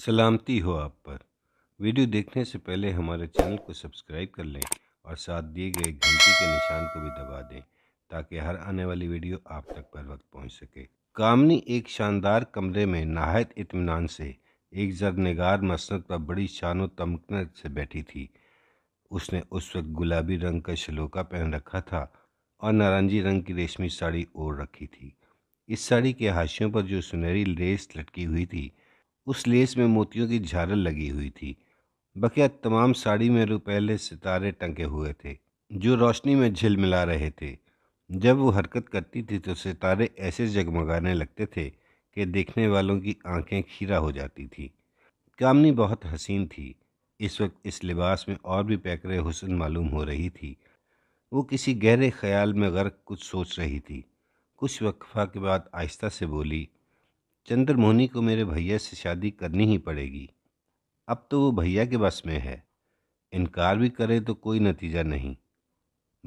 सलामती हो आप पर वीडियो देखने से पहले हमारे चैनल को सब्सक्राइब कर लें और साथ दिए गए घंटी के निशान को भी दबा दें ताकि हर आने वाली वीडियो आप तक पर वक्त पहुंच सके कामनी एक शानदार कमरे में नहायत इतमान से एक नगार मसनत पर बड़ी शान तमकन से बैठी थी उसने उस वक्त गुलाबी रंग का शलोका पहन रखा था और नारंगी रंग की रेशमी साड़ी ओढ़ रखी थी इस साड़ी के हाशियों पर जो सुनहरी लेस लटकी हुई थी उस लेस में मोतियों की झारल लगी हुई थी बकिया तमाम साड़ी में रुपेले सितारे टंके हुए थे जो रोशनी में झिलमिला रहे थे जब वो हरकत करती थी तो सितारे ऐसे जगमगाने लगते थे कि देखने वालों की आंखें खीरा हो जाती थी कामनी बहुत हसीन थी इस वक्त इस लिबास में और भी पैकर हुसन मालूम हो रही थी वो किसी गहरे ख्याल में गर्क कुछ सोच रही थी कुछ वक्फा के बाद आहिस्ता से बोली चंद्रमोहनी को मेरे भैया से शादी करनी ही पड़ेगी अब तो वो भैया के बस में है इनकार भी करे तो कोई नतीजा नहीं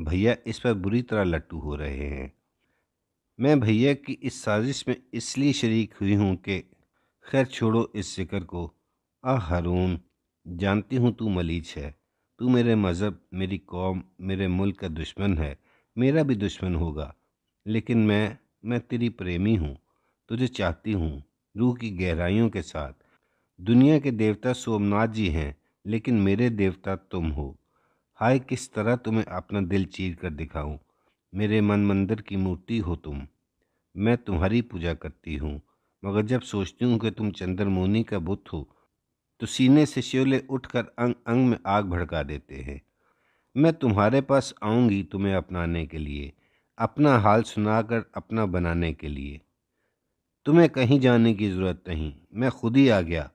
भैया इस पर बुरी तरह लट्टू हो रहे हैं मैं भैया की इस साजिश में इसलिए शरीक हुई हूँ कि खैर छोड़ो इस जिक्र को आ हारून जानती हूँ तू मलीच है तू मेरे मज़हब मेरी कौम मेरे मुल्क का दुश्मन है मेरा भी दुश्मन होगा लेकिन मैं मैं तेरी प्रेमी हूँ तुझे चाहती हूँ रूह की गहराइयों के साथ दुनिया के देवता सोमनाथ जी हैं लेकिन मेरे देवता तुम हो हाय किस तरह तुम्हें अपना दिल चीर कर दिखाऊं मेरे मन मंदिर की मूर्ति हो तुम मैं तुम्हारी पूजा करती हूँ मगर जब सोचती हूँ कि तुम चंद्रमोनी का बुत हो तो सीने से श्योले उठकर अंग अंग में आग भड़का देते हैं मैं तुम्हारे पास आऊँगी तुम्हें अपनाने के लिए अपना हाल सुनाकर अपना बनाने के लिए तुम्हें कहीं जाने की ज़रूरत नहीं मैं खुद ही आ गया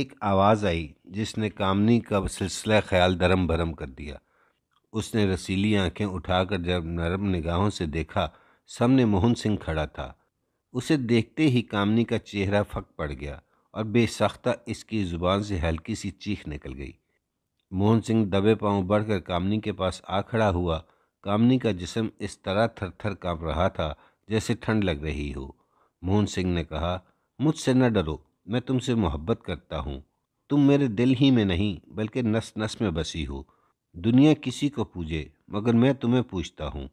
एक आवाज़ आई जिसने कामनी का सिलसिला ख्याल धरम भरम कर दिया उसने रसीली आंखें उठाकर जब नरम निगाहों से देखा सामने मोहन सिंह खड़ा था उसे देखते ही कामनी का चेहरा फक पड़ गया और बेसख्ता इसकी ज़ुबान से हल्की सी चीख निकल गई मोहन सिंह दबे पांव बढ़कर कामनी के पास आ खड़ा हुआ कामनी का जिसम इस तरह थर थर काँप रहा था जैसे ठंड लग रही हो मोहन सिंह ने कहा मुझसे न डरो मैं तुमसे मोहब्बत करता हूँ तुम मेरे दिल ही में नहीं बल्कि नस नस में बसी हो दुनिया किसी को पूजे मगर मैं तुम्हें पूछता हूँ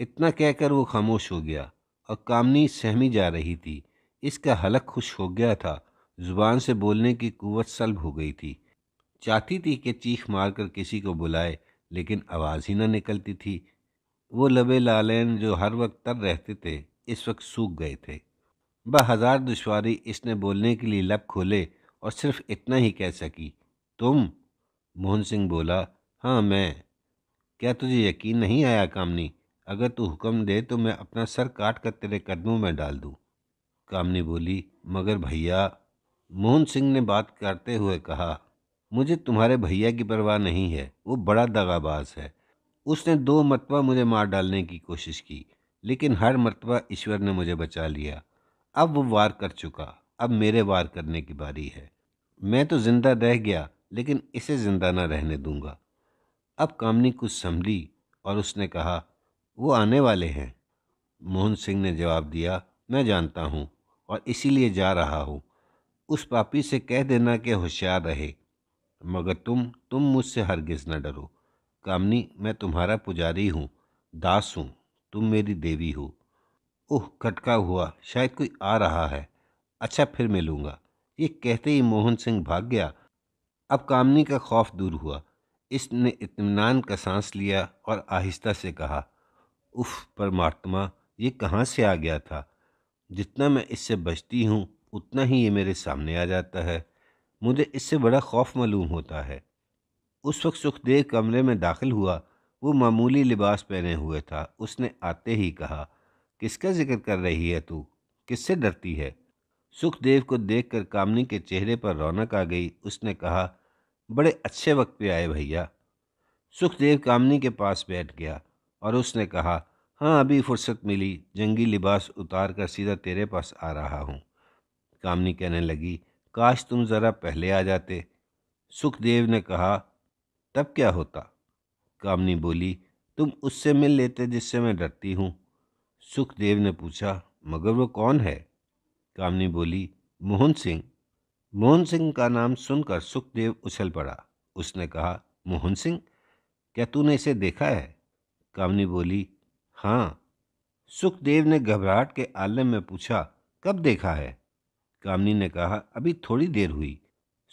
इतना कहकर वो खामोश हो गया और कामनी सहमी जा रही थी इसका हलक खुश हो गया था ज़ुबान से बोलने की कुवत सलब हो गई थी चाहती थी कि चीख मार कर किसी को बुलाए लेकिन आवाज़ ही ना निकलती थी वो लबे लालैन जो हर वक्त तर रहते थे इस वक्त सूख गए थे हज़ार दुशारी इसने बोलने के लिए लब खोले और सिर्फ इतना ही कह सकी तुम मोहन सिंह बोला हाँ मैं क्या तुझे यकीन नहीं आया कामनी अगर तू हुक्म दे तो मैं अपना सर काट कर तेरे कदमों में डाल दूँ कामनी बोली मगर भैया मोहन सिंह ने बात करते हुए कहा मुझे तुम्हारे भैया की परवाह नहीं है वो बड़ा दगाबाज है उसने दो मतबा मुझे मार डालने की कोशिश की लेकिन हर मरतबा ईश्वर ने मुझे बचा लिया अब वो वार कर चुका अब मेरे वार करने की बारी है मैं तो ज़िंदा रह गया लेकिन इसे ज़िंदा ना रहने दूंगा अब कामनी कुछ संभली और उसने कहा वो आने वाले हैं मोहन सिंह ने जवाब दिया मैं जानता हूँ और इसीलिए जा रहा हूँ उस पापी से कह देना कि होशियार रहे मगर तुम तुम मुझसे हरगिज़ न डरो कामनी मैं तुम्हारा पुजारी हूँ दास हूँ तुम मेरी देवी हो ओह कटका हुआ शायद कोई आ रहा है अच्छा फिर मिलूंगा ये कहते ही मोहन सिंह भाग गया अब कामनी का खौफ दूर हुआ इसने इतमान का सांस लिया और आहिस्ता से कहा उफ परमात्मा ये कहाँ से आ गया था जितना मैं इससे बचती हूँ उतना ही ये मेरे सामने आ जाता है मुझे इससे बड़ा खौफ मालूम होता है उस वक्त सुखदेव कमरे में दाखिल हुआ वो मामूली लिबास पहने हुए था उसने आते ही कहा किसका जिक्र कर रही है तू किससे डरती है सुखदेव को देखकर कामनी के चेहरे पर रौनक आ गई उसने कहा बड़े अच्छे वक्त पे आए भैया सुखदेव कामनी के पास बैठ गया और उसने कहा हाँ अभी फुर्सत मिली जंगी लिबास उतार कर सीधा तेरे पास आ रहा हूँ कामनी कहने लगी काश तुम ज़रा पहले आ जाते सुखदेव ने कहा तब क्या होता कामनी बोली तुम उससे मिल लेते जिससे मैं डरती हूँ सुखदेव ने पूछा मगर वो कौन है कामनी बोली मोहन सिंह मोहन सिंह का नाम सुनकर सुखदेव उछल पड़ा उसने कहा मोहन सिंह क्या तूने इसे देखा है कामनी बोली हाँ सुखदेव ने घबराहट के आलम में पूछा कब देखा है कामनी ने कहा अभी थोड़ी देर हुई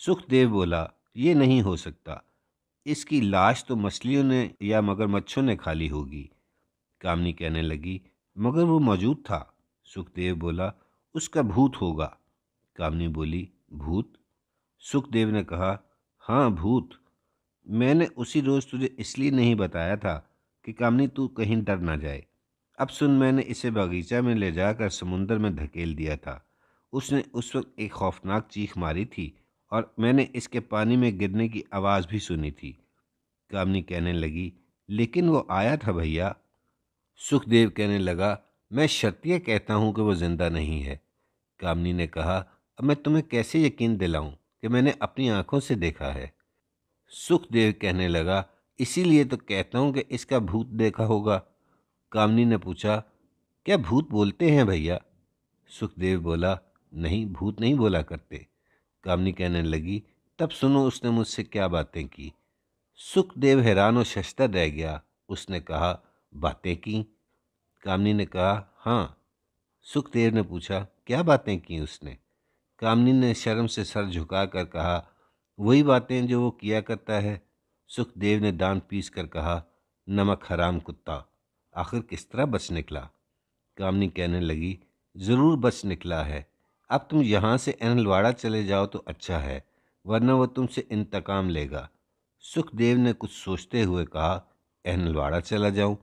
सुखदेव बोला ये नहीं हो सकता इसकी लाश तो मछलियों ने या मगरमच्छों ने खाली होगी कामनी कहने लगी मगर वो मौजूद था सुखदेव बोला उसका भूत होगा कामनी बोली भूत सुखदेव ने कहा हाँ भूत मैंने उसी रोज़ तुझे इसलिए नहीं बताया था कि कामनी तू कहीं डर ना जाए अब सुन मैंने इसे बगीचा में ले जाकर समुंदर में धकेल दिया था उसने उस वक्त एक खौफनाक चीख मारी थी और मैंने इसके पानी में गिरने की आवाज़ भी सुनी थी कामनी कहने लगी लेकिन वो आया था भैया सुखदेव कहने लगा मैं शर्तिया कहता हूँ कि वो ज़िंदा नहीं है कामनी ने कहा अब मैं तुम्हें कैसे यकीन दिलाऊं कि मैंने अपनी आंखों से देखा है सुखदेव कहने लगा इसीलिए तो कहता हूँ कि इसका भूत देखा होगा कामनी ने पूछा क्या भूत बोलते हैं भैया सुखदेव बोला नहीं भूत नहीं बोला करते कामनी कहने लगी तब सुनो उसने मुझसे क्या बातें की सुखदेव हैरान और शस्तर रह गया उसने कहा बातें की कामनी ने कहा हाँ सुखदेव ने पूछा क्या बातें की उसने कामनी ने शर्म से सर झुका कर कहा वही बातें जो वो किया करता है सुखदेव ने दान पीस कर कहा नमक हराम कुत्ता आखिर किस तरह बच निकला कामनी कहने लगी ज़रूर बच निकला है अब तुम यहाँ से एनलवाड़ा चले जाओ तो अच्छा है वरना वह तुमसे इंतकाम लेगा सुखदेव ने कुछ सोचते हुए कहा एनलवाड़ा चला जाऊँ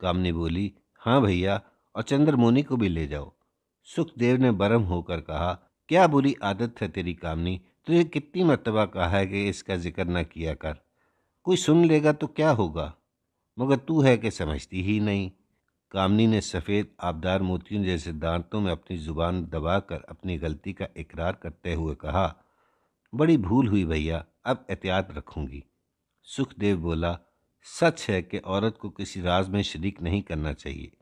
कामनी बोली हाँ भैया और चंद्रमोनी को भी ले जाओ सुखदेव ने बरम होकर कहा क्या बुरी आदत है तेरी कामनी तुझे कितनी मरतबा कहा है कि इसका जिक्र ना किया कर कोई सुन लेगा तो क्या होगा मगर तू है कि समझती ही नहीं कामनी ने सफ़ेद आबदार मोतियों जैसे दांतों में अपनी ज़ुबान दबाकर अपनी गलती का इकरार करते हुए कहा बड़ी भूल हुई भैया अब एहतियात रखूंगी सुखदेव बोला सच है कि औरत को किसी राज में शरीक नहीं करना चाहिए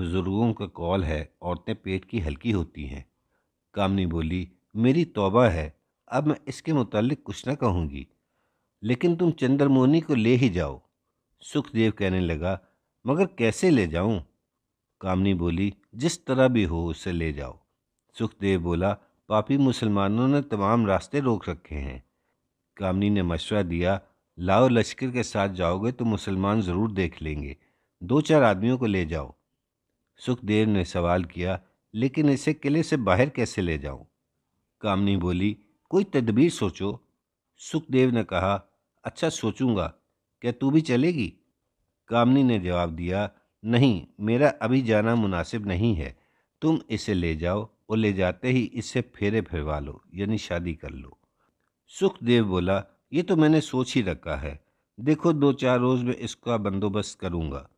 बुज़ुर्गों का कौल है औरतें पेट की हल्की होती हैं कामनी बोली मेरी तौबा है अब मैं इसके मुतलक कुछ ना कहूँगी लेकिन तुम चंद्रमोनी को ले ही जाओ सुखदेव कहने लगा मगर कैसे ले जाऊं? कामनी बोली जिस तरह भी हो उसे ले जाओ सुखदेव बोला पापी मुसलमानों ने तमाम रास्ते रोक रखे हैं कामनी ने मशवरा दिया लाओ लश्कर के साथ जाओगे तो मुसलमान ज़रूर देख लेंगे दो चार आदमियों को ले जाओ सुखदेव ने सवाल किया लेकिन इसे किले से बाहर कैसे ले जाऊं? कामनी बोली कोई तदबीर सोचो सुखदेव ने कहा अच्छा सोचूंगा क्या तू भी चलेगी कामनी ने जवाब दिया नहीं मेरा अभी जाना मुनासिब नहीं है तुम इसे ले जाओ और ले जाते ही इससे फेरे फिरवा लो यानी शादी कर लो सुखदेव बोला ये तो मैंने सोच ही रखा है देखो दो चार रोज़ में इसका बंदोबस्त करूँगा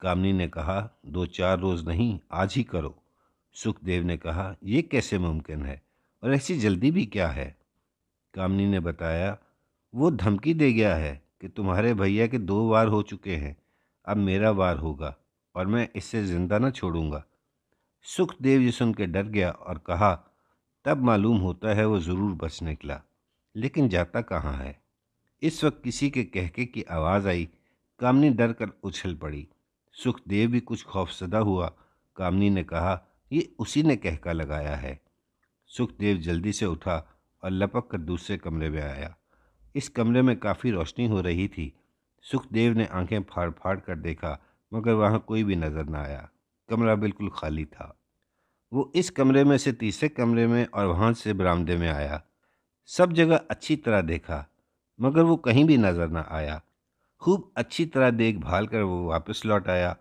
कामनी ने कहा दो चार रोज़ नहीं आज ही करो सुखदेव ने कहा यह कैसे मुमकिन है और ऐसी जल्दी भी क्या है कामनी ने बताया वो धमकी दे गया है कि तुम्हारे भैया के दो बार हो चुके हैं अब मेरा वार होगा और मैं इससे ज़िंदा न छोड़ूंगा सुखदेव जी सुन के डर गया और कहा तब मालूम होता है वो ज़रूर बच निकला लेकिन जाता कहाँ है इस वक्त किसी के कहके की आवाज़ आई कामनी डर कर उछल पड़ी सुखदेव भी कुछ खौफसदा हुआ कामनी ने कहा ये उसी ने कहका लगाया है सुखदेव जल्दी से उठा और लपक कर दूसरे कमरे में आया इस कमरे में काफ़ी रोशनी हो रही थी सुखदेव ने आंखें फाड़ फाड़ कर देखा मगर वहाँ कोई भी नज़र ना आया कमरा बिल्कुल खाली था वो इस कमरे में से तीसरे कमरे में और वहाँ से बरामदे में आया सब जगह अच्छी तरह देखा मगर वो कहीं भी नज़र ना आया खूब अच्छी तरह देखभाल कर वो वापस लौट आया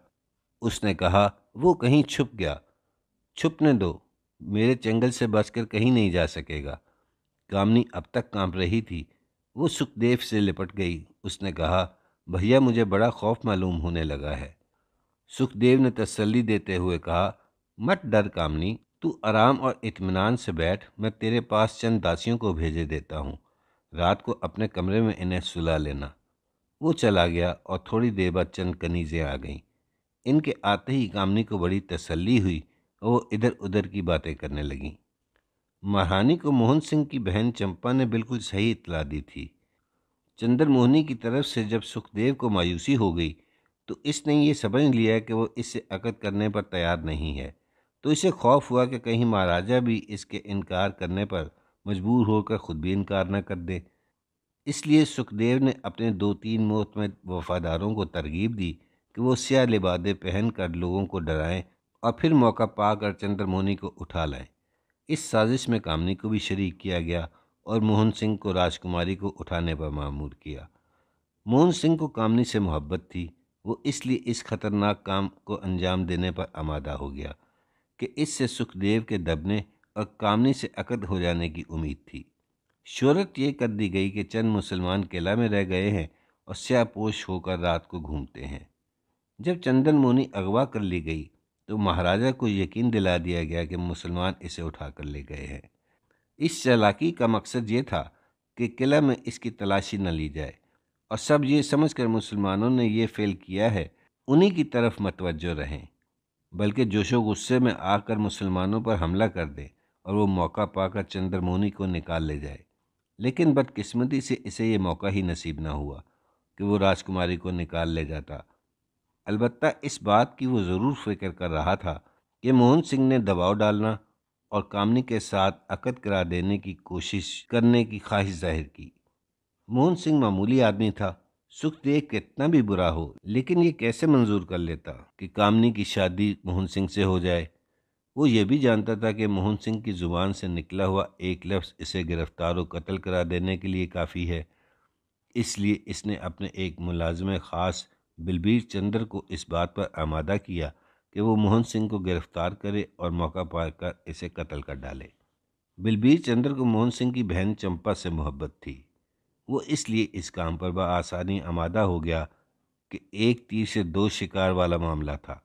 उसने कहा वो कहीं छुप गया छुपने दो मेरे चंगल से बचकर कहीं नहीं जा सकेगा कामनी अब तक कांप रही थी वो सुखदेव से लिपट गई उसने कहा भैया मुझे बड़ा खौफ मालूम होने लगा है सुखदेव ने तसल्ली देते हुए कहा मत डर कामनी तू आराम और इत्मीनान से बैठ मैं तेरे पास चंद दासियों को भेजे देता हूँ रात को अपने कमरे में इन्हें सुला लेना वो चला गया और थोड़ी देर बाद चंद कनीज़ें आ गईं इनके आते ही कामनी को बड़ी तसल्ली हुई और वो इधर उधर की बातें करने लगीं महारानी को मोहन सिंह की बहन चंपा ने बिल्कुल सही इतला दी थी चंद्रमोहनी की तरफ से जब सुखदेव को मायूसी हो गई तो इसने ये समझ लिया कि वो इससे अकद करने पर तैयार नहीं है तो इसे खौफ हुआ कि कहीं महाराजा भी इसके इनकार करने पर मजबूर होकर ख़ुद भी इनकार न कर दे इसलिए सुखदेव ने अपने दो तीन मौत में वफ़ादारों को तरगीब दी कि वो स्या लिबादे पहन कर लोगों को डराएं और फिर मौका पाकर चंद्रमोनी को उठा लाएं इस साजिश में कामनी को भी शरीक किया गया और मोहन सिंह को राजकुमारी को उठाने पर मामूर किया मोहन सिंह को कामनी से मोहब्बत थी वो इसलिए इस खतरनाक काम को अंजाम देने पर आमादा हो गया कि इससे सुखदेव के दबने और कामनी से अकद हो जाने की उम्मीद थी शहरत ये कर दी गई कि चंद मुसलमान किला में रह गए हैं और स्यापोश होकर रात को घूमते हैं जब चंदन मोनी अगवा कर ली गई तो महाराजा को यकीन दिला दिया गया कि मुसलमान इसे उठा कर ले गए हैं इस चलाकी का मकसद ये था कि किला में इसकी तलाशी न ली जाए और सब ये समझकर मुसलमानों ने यह फेल किया है उन्हीं की तरफ मतवजो रहें बल्कि जोशो गुस्से में आकर मुसलमानों पर हमला कर दें और वो मौका पाकर चंद्रमोनी को निकाल ले जाए लेकिन बदकस्मती से इसे ये मौका ही नसीब ना हुआ कि वो राजकुमारी को निकाल ले जाता अलबत्त इस बात की वो ज़रूर फिक्र कर रहा था कि मोहन सिंह ने दबाव डालना और कामनी के साथ अकद करा देने की कोशिश करने की ख्वाहिश जाहिर की मोहन सिंह मामूली आदमी था सुख देख कितना भी बुरा हो लेकिन ये कैसे मंजूर कर लेता कि कामनी की शादी मोहन सिंह से हो जाए वो ये भी जानता था कि मोहन सिंह की ज़ुबान से निकला हुआ एक लफ्ज़ इसे गिरफ्तार और कत्ल करा देने के लिए काफ़ी है इसलिए इसने अपने एक मुलाजम ख़ास बिलबीर चंद्र को इस बात पर आमादा किया कि वो मोहन सिंह को गिरफ्तार करे और मौका पाकर इसे कत्ल कर डाले बिलबीर चंद्र को मोहन सिंह की बहन चंपा से मोहब्बत थी वो इसलिए इस काम पर आसानी आमादा हो गया कि एक तीर से दो शिकार वाला मामला था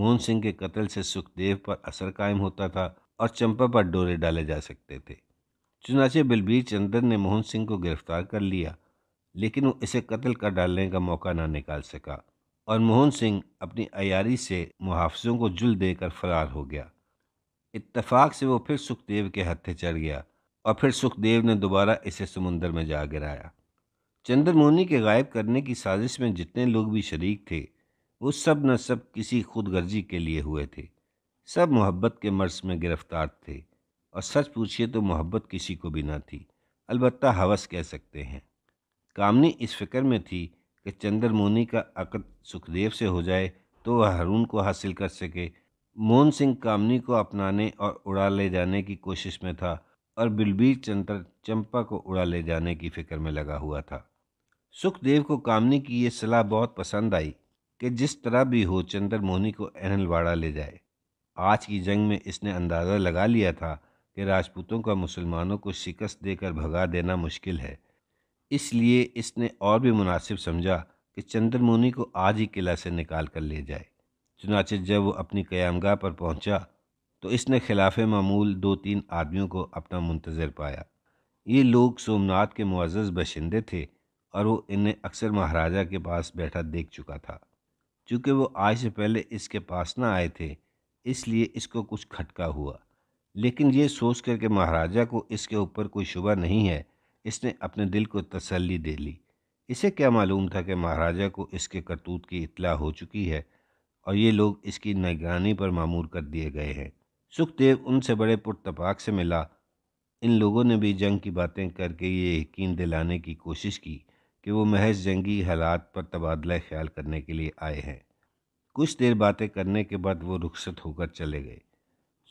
मोहन सिंह के कत्ल से सुखदेव पर असर कायम होता था और चंपा पर डोरे डाले जा सकते थे चुनाचे बिलबीर चंद्र ने मोहन सिंह को गिरफ्तार कर लिया लेकिन वो इसे कत्ल कर डालने का मौका ना निकाल सका और मोहन सिंह अपनी अयारी से मुहाफ़ों को जुल देकर फरार हो गया इतफाक़ से वो फिर सुखदेव के हत्थे चढ़ गया और फिर सुखदेव ने दोबारा इसे समुंदर में जा गिराया चंद्रमोनी के गायब करने की साजिश में जितने लोग भी शरीक थे वो सब न सब किसी खुदगर्जी के लिए हुए थे सब मोहब्बत के मर्ज में गिरफ्तार थे और सच पूछिए तो मोहब्बत किसी को भी ना थी अलबत्त हवस कह सकते हैं कामनी इस फिक्र में थी कि चंद्रमोनी का अकद सुखदेव से हो जाए तो वह हरून को हासिल कर सके मोहन सिंह कामनी को अपनाने और उड़ा ले जाने की कोशिश में था और बिलबीर चंद्र चंपा को उड़ा ले जाने की फिक्र में लगा हुआ था सुखदेव को कामनी की यह सलाह बहुत पसंद आई कि जिस तरह भी हो मोहनी को अहलवाड़ा ले जाए आज की जंग में इसने अंदाज़ा लगा लिया था कि राजपूतों का मुसलमानों को शिकस्त देकर भगा देना मुश्किल है इसलिए इसने और भी मुनासिब समझा कि चंद्रमुनि को आज ही किला से निकाल कर ले जाए चुनाचे जब वो अपनी क्यामगाह पर पहुंचा तो इसने खिलाफ मामूल दो तीन आदमियों को अपना मुंतज़र पाया ये लोग सोमनाथ के मुआज़ बशिंदे थे और वो इन्हें अक्सर महाराजा के पास बैठा देख चुका था चूँकि वो आज से पहले इसके पास ना आए थे इसलिए इसको कुछ खटका हुआ लेकिन ये सोच करके महाराजा को इसके ऊपर कोई शुबा नहीं है इसने अपने दिल को तसल्ली दे ली इसे क्या मालूम था कि महाराजा को इसके करतूत की इतला हो चुकी है और ये लोग इसकी निगरानी पर मामूर कर दिए गए हैं सुखदेव उनसे बड़े पुरतपाक से मिला इन लोगों ने भी जंग की बातें करके ये यकीन दिलाने की कोशिश की कि वो महज जंगी हालात पर तबादला ख्याल करने के लिए आए हैं कुछ देर बातें करने के बाद वो रुखसत होकर चले गए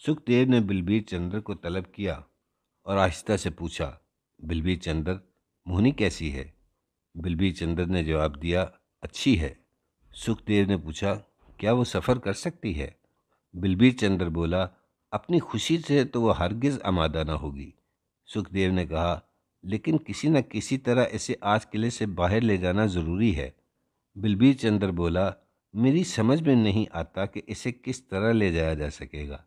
सुखदेव ने बिलबीर चंद्र को तलब किया और आहिस्ता से पूछा बिलबी चंद्र मोहनी कैसी है बिलबी चंद्र ने जवाब दिया अच्छी है सुखदेव ने पूछा क्या वो सफ़र कर सकती है बिलबीर चंद्र बोला अपनी खुशी से तो वो हरगिज़ आमादा ना होगी सुखदेव ने कहा लेकिन किसी न किसी तरह इसे आज किले से बाहर ले जाना ज़रूरी है बिलबीर चंद्र बोला मेरी समझ में नहीं आता कि इसे किस तरह ले जाया जा सकेगा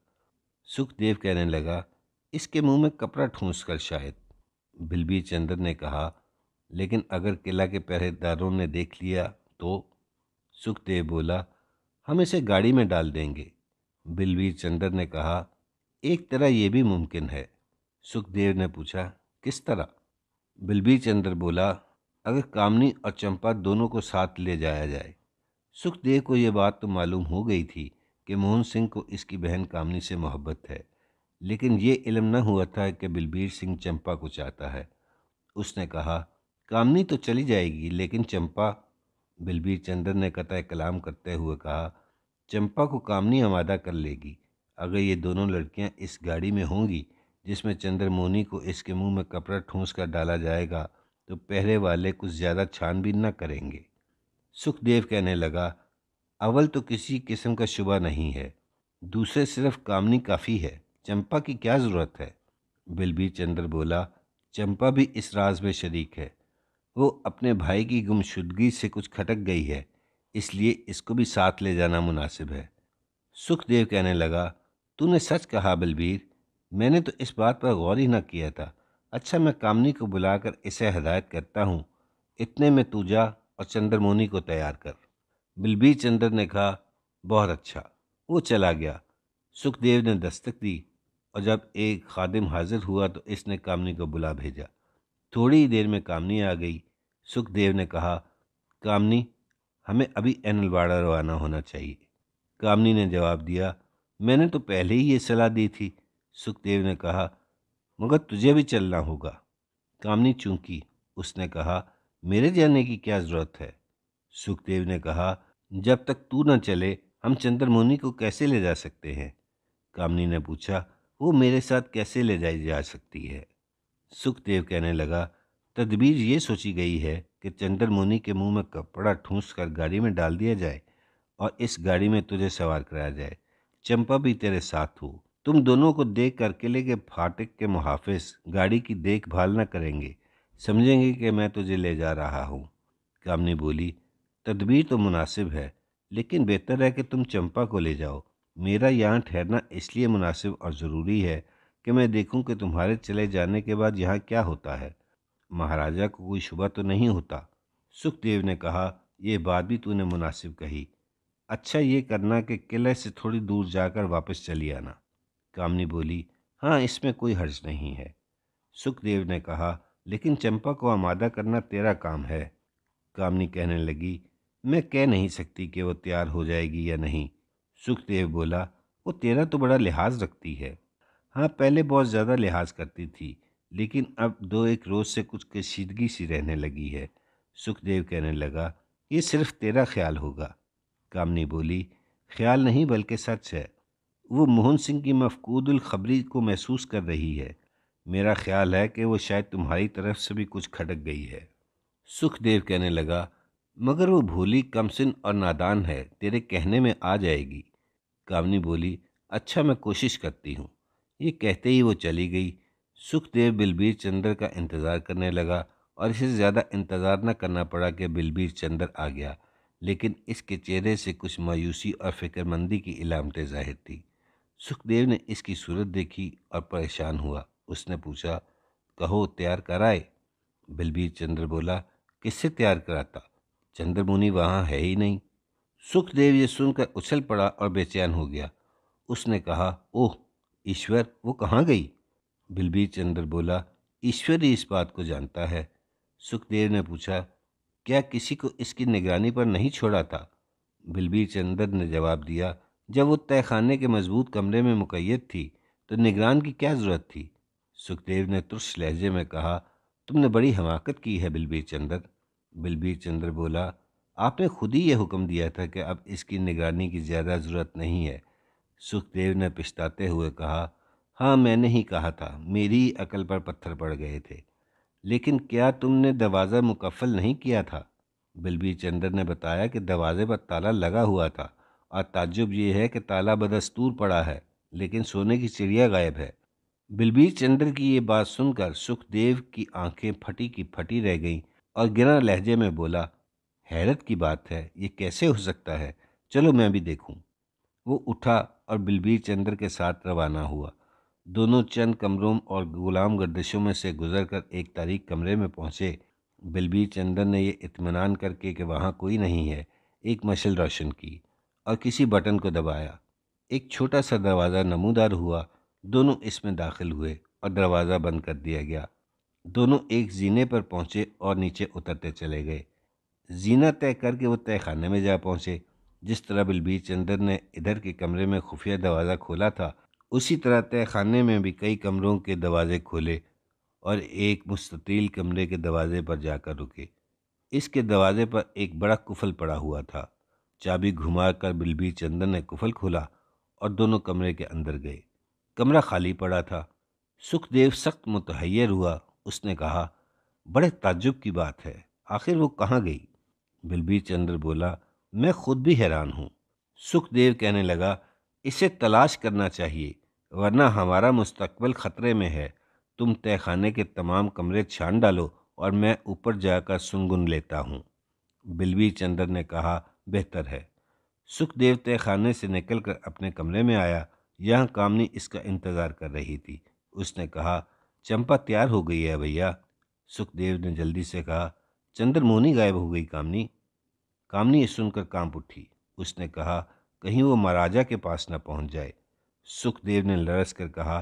सुखदेव कहने लगा इसके मुंह में कपड़ा ठूंस कर शायद बिलबी चंद्र ने कहा लेकिन अगर किला के पहरेदारों ने देख लिया तो सुखदेव बोला हम इसे गाड़ी में डाल देंगे बिलवीर चंद्र ने कहा एक तरह ये भी मुमकिन है सुखदेव ने पूछा किस तरह बिलबीर चंद्र बोला अगर कामनी और चंपा दोनों को साथ ले जाया जाए सुखदेव को यह बात तो मालूम हो गई थी कि मोहन सिंह को इसकी बहन कामनी से मोहब्बत है लेकिन ये इलम न हुआ था कि बिलबीर सिंह चंपा को चाहता है उसने कहा कामनी तो चली जाएगी लेकिन चंपा बिलबीर चंद्र ने कतः कलाम करते हुए कहा चंपा को कामनी आमादा कर लेगी अगर ये दोनों लड़कियां इस गाड़ी में होंगी जिसमें चंद्रमोनी को इसके मुंह में कपड़ा ठूंस कर डाला जाएगा तो पहले वाले कुछ ज़्यादा छानबीन न करेंगे सुखदेव कहने लगा अवल तो किसी किस्म का शुबा नहीं है दूसरे सिर्फ कामनी काफ़ी है चंपा की क्या ज़रूरत है बिलबीर चंद्र बोला चंपा भी इस राज में शरीक है वो अपने भाई की गुमशुदगी से कुछ खटक गई है इसलिए इसको भी साथ ले जाना मुनासिब है सुखदेव कहने लगा तूने सच कहा बलबीर मैंने तो इस बात पर गौर ही ना किया था अच्छा मैं कामनी को बुलाकर इसे हदायत करता हूँ इतने में तू जा और चंद्रमोनी को तैयार कर बिलबीर चंद्र ने कहा बहुत अच्छा वो चला गया सुखदेव ने दस्तक दी और जब एक खादिम हाजिर हुआ तो इसने कामनी को बुला भेजा थोड़ी ही देर में कामनी आ गई सुखदेव ने कहा कामनी हमें अभी एनलवाड़ा रवाना होना चाहिए कामनी ने जवाब दिया मैंने तो पहले ही ये सलाह दी थी सुखदेव ने कहा मगर तुझे भी चलना होगा कामनी चूंकी उसने कहा मेरे जाने की क्या ज़रूरत है सुखदेव ने कहा जब तक तू न चले हम चंद्रमुनि को कैसे ले जा सकते हैं कामनी ने पूछा वो मेरे साथ कैसे ले जाई जा सकती है सुखदेव कहने लगा तदबीर ये सोची गई है कि चंद्रमुनि मुनि के मुंह में कपड़ा ठूंस कर गाड़ी में डाल दिया जाए और इस गाड़ी में तुझे सवार कराया जाए चंपा भी तेरे साथ हो तुम दोनों को देख कर किले के फाटक के मुहाफिज गाड़ी की देखभाल न करेंगे समझेंगे कि मैं तुझे ले जा रहा हूँ कामनी बोली तदबीर तो मुनासिब है लेकिन बेहतर है कि तुम चंपा को ले जाओ मेरा यहाँ ठहरना इसलिए मुनासिब और ज़रूरी है कि मैं देखूं कि तुम्हारे चले जाने के बाद यहाँ क्या होता है महाराजा को कोई शुबा तो नहीं होता सुखदेव ने कहा यह बात भी तूने मुनासिब कही अच्छा ये करना कि किले से थोड़ी दूर जाकर वापस चली आना कामनी बोली हाँ इसमें कोई हर्ज नहीं है सुखदेव ने कहा लेकिन चंपा को आमादा करना तेरा काम है कामनी कहने लगी मैं कह नहीं सकती कि वो तैयार हो जाएगी या नहीं सुखदेव बोला वो तेरा तो बड़ा लिहाज रखती है हाँ पहले बहुत ज़्यादा लिहाज करती थी लेकिन अब दो एक रोज़ से कुछ कशीदगी सी रहने लगी है सुखदेव कहने लगा ये सिर्फ तेरा ख्याल होगा कामनी बोली ख्याल नहीं बल्कि सच है वो मोहन सिंह की मफकूदल खबरी को महसूस कर रही है मेरा ख्याल है कि वो शायद तुम्हारी तरफ से भी कुछ खटक गई है सुखदेव कहने लगा मगर वो भोली कमसिन और नादान है तेरे कहने में आ जाएगी कामनी बोली अच्छा मैं कोशिश करती हूँ ये कहते ही वो चली गई सुखदेव बिलबीर चंद्र का इंतज़ार करने लगा और इसे ज़्यादा इंतज़ार न करना पड़ा कि बिलबीर चंद्र आ गया लेकिन इसके चेहरे से कुछ मायूसी और फिक्रमंदी की इलामतें जाहिर थी सुखदेव ने इसकी सूरत देखी और परेशान हुआ उसने पूछा कहो तैयार कराए बिलबीर चंद्र बोला किससे तैयार कराता चंद्रमुनि वहाँ है ही नहीं सुखदेव ये सुनकर उछल पड़ा और बेचैन हो गया उसने कहा ओह ईश्वर वो कहाँ गई बिलबीर चंद्र बोला ईश्वर ही इस बात को जानता है सुखदेव ने पूछा क्या किसी को इसकी निगरानी पर नहीं छोड़ा था बिलबीर चंद्र ने जवाब दिया जब वो तहखाने के मजबूत कमरे में मुकैद थी तो निगरान की क्या ज़रूरत थी सुखदेव ने तुरश लहजे में कहा तुमने बड़ी हमाकत की है बिलबीर चंद्र बिलबीर चंद्र बोला आपने खुद ही यह हुक्म दिया था कि अब इसकी निगरानी की ज़्यादा ज़रूरत नहीं है सुखदेव ने पिछताते हुए कहा हाँ मैंने ही कहा था मेरी अकल पर पत्थर पड़ गए थे लेकिन क्या तुमने दरवाज़ा मुकफ़ल नहीं किया था बिलबीर चंद्र ने बताया कि दरवाज़े पर ताला लगा हुआ था और ताजुब यह है कि ताला बदस्तूर पड़ा है लेकिन सोने की चिड़िया गायब है बिलबीर चंद्र की ये बात सुनकर सुखदेव की आंखें फटी की फटी रह गईं और गिरा लहजे में बोला हैरत की बात है ये कैसे हो सकता है चलो मैं भी देखूं। वो उठा और बिलबीर चंद्र के साथ रवाना हुआ दोनों चंद कमरों और गुलाम गर्दिशों में से गुजर कर एक तारीख कमरे में पहुँचे बिलबीर चंद्र ने ये इतमान करके कि वहाँ कोई नहीं है एक मशल रोशन की और किसी बटन को दबाया एक छोटा सा दरवाज़ा नमूदार हुआ दोनों इसमें दाखिल हुए और दरवाज़ा बंद कर दिया गया दोनों एक जीने पर पहुँचे और नीचे उतरते चले गए जीना तय करके वो तय खाने में जा पहुँचे जिस तरह बिलबीर चंदर ने इधर के कमरे में खुफिया दरवाज़ा खोला था उसी तरह तय खाने में भी कई कमरों के दरवाजे खोले और एक मुस्ततील कमरे के दरवाजे पर जाकर रुके इसके दरवाजे पर एक बड़ा कुफल पड़ा हुआ था चाबी घुमा कर बिलबीर चंदन ने कुफल खोला और दोनों कमरे के अंदर गए कमरा खाली पड़ा था सुखदेव सख्त मुतहैर हुआ उसने कहा बड़े ताज्जुब की बात है आखिर वो कहाँ गई बिलबीर चंद्र बोला मैं खुद भी हैरान हूँ सुखदेव कहने लगा इसे तलाश करना चाहिए वरना हमारा मुस्तबल ख़तरे में है तुम तहखाने के तमाम कमरे छान डालो और मैं ऊपर जाकर सुनगुन लेता हूँ बिलबीर चंद्र ने कहा बेहतर है सुखदेव तहखाने से निकलकर अपने कमरे में आया यहाँ कामनी इसका इंतज़ार कर रही थी उसने कहा चंपा तैयार हो गई है भैया सुखदेव ने जल्दी से कहा चंद्रमोहनी गायब हो गई कामनी कामनी सुनकर कांप उठी उसने कहा कहीं वो महाराजा के पास न पहुंच जाए सुखदेव ने लरस कर कहा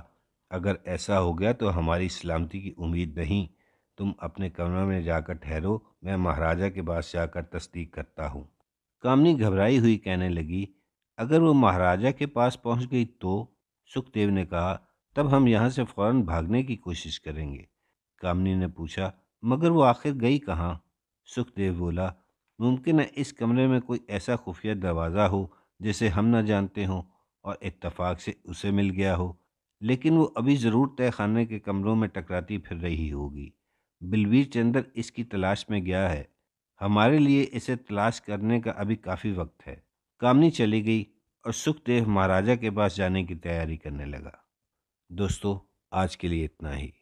अगर ऐसा हो गया तो हमारी सलामती की उम्मीद नहीं तुम अपने कमरे में जाकर ठहरो मैं महाराजा के पास जाकर तस्दीक करता हूँ कामनी घबराई हुई कहने लगी अगर वो महाराजा के पास पहुँच गई तो सुखदेव ने कहा तब हम यहाँ से फ़ौरन भागने की कोशिश करेंगे कामनी ने पूछा मगर वो आखिर गई कहाँ सुखदेव बोला मुमकिन है इस कमरे में कोई ऐसा खुफिया दरवाज़ा हो जिसे हम ना जानते हों और इतफाक़ से उसे मिल गया हो लेकिन वो अभी ज़रूर तय खाने के कमरों में टकराती फिर रही होगी बिलवीर चंद्र इसकी तलाश में गया है हमारे लिए इसे तलाश करने का अभी काफ़ी वक्त है कामनी चली गई और सुखदेव महाराजा के पास जाने की तैयारी करने लगा दोस्तों आज के लिए इतना ही